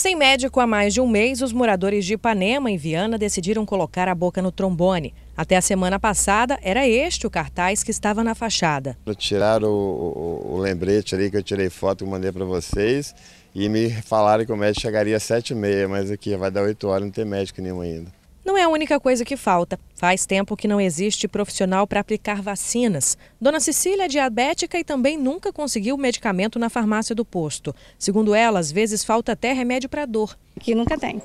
Sem médico há mais de um mês, os moradores de Ipanema e Viana decidiram colocar a boca no trombone. Até a semana passada, era este o cartaz que estava na fachada. Tiraram o, o, o lembrete ali que eu tirei foto e mandei para vocês e me falaram que o médico chegaria às 7h30, mas aqui vai dar 8 horas, não tem médico nenhum ainda. Não é a única coisa que falta. Faz tempo que não existe profissional para aplicar vacinas. Dona Cecília é diabética e também nunca conseguiu medicamento na farmácia do posto. Segundo ela, às vezes falta até remédio para dor. Que nunca tem.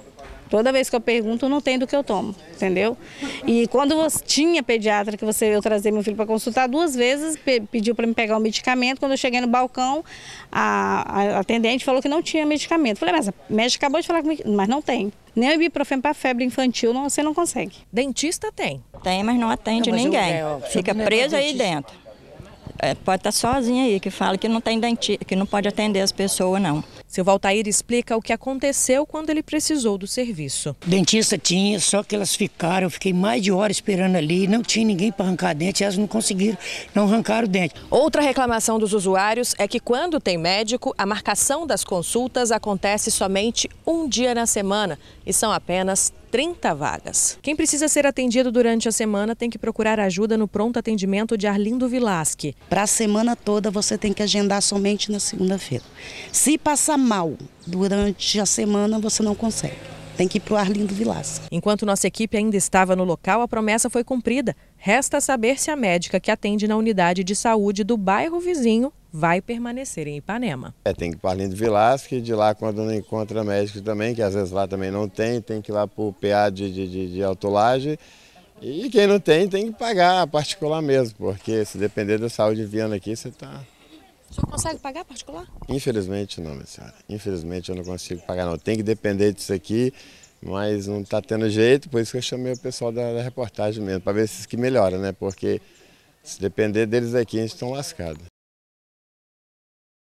Toda vez que eu pergunto, não tem do que eu tomo, entendeu? E quando você tinha pediatra que você eu trazer meu filho para consultar duas vezes, pe pediu para me pegar o medicamento. Quando eu cheguei no balcão, a, a, atendente falou que não tinha medicamento. Falei, mas a médica acabou de falar comigo, mas não tem. Nem o ibuprofeno para febre infantil não, você não consegue. Dentista tem? Tem, mas não atende não, mas ninguém. Eu, é, eu, Fica presa aí dentro. É, pode estar tá sozinha aí, que fala que não tem dentista, que não pode atender as pessoas, não. Seu Valtair explica o que aconteceu quando ele precisou do serviço. Dentista tinha, só que elas ficaram. Eu fiquei mais de hora esperando ali, não tinha ninguém para arrancar dente, elas não conseguiram, não arrancaram o dente. Outra reclamação dos usuários é que quando tem médico, a marcação das consultas acontece somente um dia na semana e são apenas 30 vagas. Quem precisa ser atendido durante a semana tem que procurar ajuda no pronto atendimento de Arlindo Vilasque. Para a semana toda você tem que agendar somente na segunda-feira. Se passar normal. Durante a semana você não consegue. Tem que ir para o Arlindo Vilaça. Enquanto nossa equipe ainda estava no local, a promessa foi cumprida. Resta saber se a médica que atende na unidade de saúde do bairro vizinho vai permanecer em Ipanema. É, tem que ir para Arlindo que de lá quando não encontra médico também, que às vezes lá também não tem, tem que ir lá para o PA de, de, de, de autolagem. E quem não tem, tem que pagar particular mesmo, porque se depender da saúde vindo aqui, você está o senhor consegue pagar particular? Infelizmente não, minha senhora. Infelizmente eu não consigo pagar não. Tem que depender disso aqui, mas não está tendo jeito, por isso que eu chamei o pessoal da, da reportagem mesmo, para ver se que melhora, né? Porque se depender deles aqui, a gente está lascado.